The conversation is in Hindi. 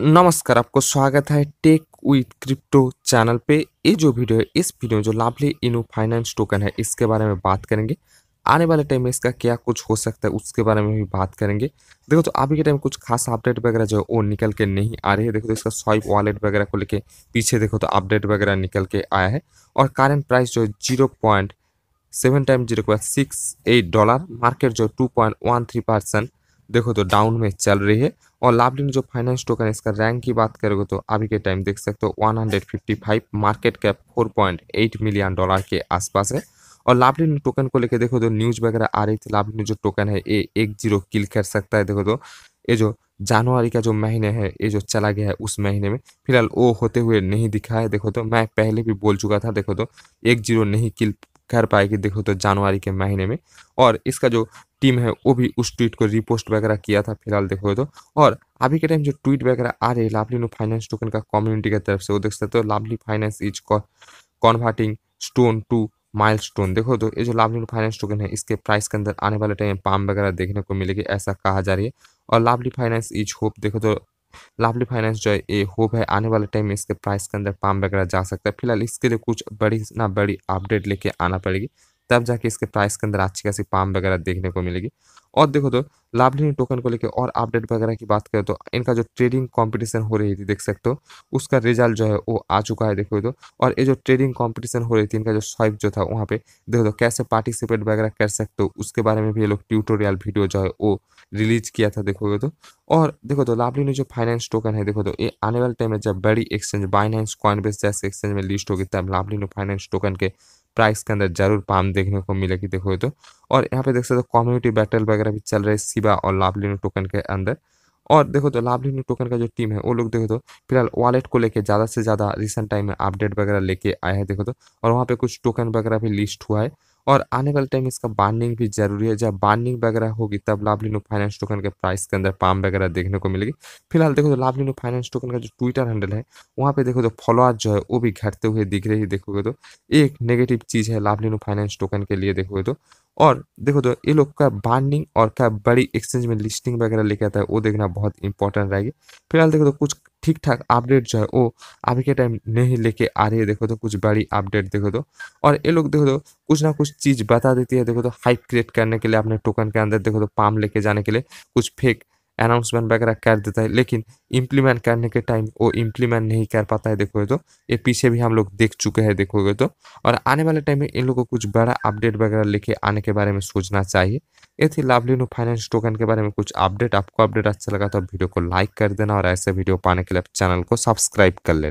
नमस्कार आपको स्वागत है टेक विथ क्रिप्टो चैनल पे ये जो वीडियो है इस वीडियो में जो लाभली इनो फाइनेंस टोकन है इसके बारे में बात करेंगे आने वाले टाइम में इसका क्या कुछ हो सकता है उसके बारे में भी बात करेंगे देखो तो अभी के टाइम कुछ खास अपडेट वगैरह जो है वो निकल के नहीं आ रही है देखो तो इसका स्वाइप वॉलेट वगैरह को लेके पीछे देखो तो अपडेट वगैरह निकल के आया है और करेंट प्राइस जो है zero point seven time zero point six eight dollar market जो two point one three percent देखो तो डाउन में चल रही है और लाभलिन जो फाइनेंस टोकन है इसका रैंक की बात करोगे तो अभी के टाइम देख सकते हो 155 मार्केट कैप 4.8 मिलियन डॉलर के आसपास है और लाभलिन टोकन को लेकर देखो तो न्यूज वगैरह आ रही थी लाभलिन तो जो टोकन है ये एक जीरो किल कर सकता है देखो तो ये जो जनवरी का जो महीने है ये जो चला गया है उस महीने में फिलहाल वो होते हुए नहीं दिखा है देखो तो मैं पहले भी बोल चुका था देखो तो एक जीरो नहीं किल कर पाएगी देखो तो जनवरी के महीने में और इसका जो टीम है वो भी उस ट्वीट को रिपोस्ट वगैरह किया था फिलहाल देखो तो और अभी के टाइम जो ट्वीट वगैरह आ रही है लाभली नो फाइनेंस टोकन का कम्युनिटी की तरफ से वो देख सकते हो Lovely finance is converting stone to milestone देखो तो ये जो लाभली फाइनेंस टोकन है इसके प्राइस के अंदर आने वाले टाइम पाम वगैरह देखने को मिलेगी ऐसा कहा जा रही है और लाभली फाइनेंस इज होप देखो तो लवली फाइनेंस जो है ये होप है आने वाले टाइम में इसके प्राइस के अंदर पाम वगैरह जा सकता है फिलहाल इसके लिए कुछ बड़ी ना बड़ी अपडेट लेके आना पड़ेगी तब जाके इसके प्राइस के अंदर अच्छी खासी पाम वगैरह देखने को मिलेगी और देखो तो लाभलिनी टोकन को लेकर और अपडेट वगैरह की बात करें तो इनका जो ट्रेडिंग कंपटीशन हो रही थी देख सकते हो उसका रिजल्ट जो है वो आ चुका है देखो तो और ये जो ट्रेडिंग कंपटीशन हो रही थी इनका जो स्वाइप जो था वहाँ पे देखो तो कैसे पार्टिसिपेट वगैरह कर सकते हो उसके बारे में भी ये लोग ट्यूटोरियल वीडियो जो है वो रिलीज किया था देखोगे तो और देखो तो लाभली ने जो फाइनेंस टोकन है देखो तो ये आने वाले टाइम में जब बड़ी एक्सचेंज बाइनेंस कॉइनबेस जैसे एक्सचेंज में लिस्ट होगी तब लाभली ने फाइनेंस टोकन के प्राइस के अंदर जरूर पाम देखने को मिलेगी देखोगे तो और यहाँ पे देख सकते हो कम्युनिटी बैटल वगैरह भी चल रहे सिबा और लाभलिनो टोकन के अंदर और देखो तो लाभलिनो टोकन का जो टीम है वो लोग देखो तो फिलहाल वॉलेट को लेके ज़्यादा से ज़्यादा रिसेंट टाइम में अपडेट वगैरह लेके आए हैं देखो तो और वहाँ पे कुछ टोकन वगैरह भी लिस्ट हुआ है और आने वाले टाइम इसका बार्निंग भी जरूरी है जब बार्निंग वगैरह होगी तब लाभलिनो फाइनेंस टोकन के प्राइस के अंदर पाम वगैरह देखने को मिलेगी फिलहाल देखो तो लाभलिनो फाइनेंस टोकन का जो ट्विटर हैंडल है वहाँ पे देखो तो फॉलोअर जो है वो भी घटते हुए दिख रही देखोगे तो एक नेगेटिव चीज़ है लाभलिनो फाइनेंस टोकन के लिए देखोगे तो और देखो तो ये लोग का बार्निंग और क्या बड़ी एक्सचेंज में लिस्टिंग वगैरह लेके आता है वो देखना बहुत इंपॉर्टेंट रहेगी फिलहाल देखो तो कुछ ठीक ठाक अपडेट जो है वो अभी के टाइम नहीं लेके आ रही है देखो तो कुछ बड़ी अपडेट देखो तो और ये लोग देखो तो कुछ ना कुछ चीज़ बता देती है देखो तो हाइप क्रिएट करने के लिए अपने टोकन के अंदर देखो तो पाम लेके जाने के लिए कुछ फेक अनाउंसमेंट वगैरह कर देता है लेकिन इम्प्लीमेंट करने के टाइम वो इम्प्लीमेंट नहीं कर पाता है देखोगे तो ये पीछे भी हम लोग देख चुके हैं देखोगे तो और आने वाले टाइम में इन लोगों को कुछ बड़ा अपडेट वगैरह लेके आने के बारे में सोचना चाहिए ये थी नो फाइनेंस टोकन के बारे में कुछ अपडेट आपको अपडेट अच्छा लगा तो वीडियो को लाइक कर देना और ऐसे वीडियो पाने के लिए चैनल को सब्सक्राइब कर लेना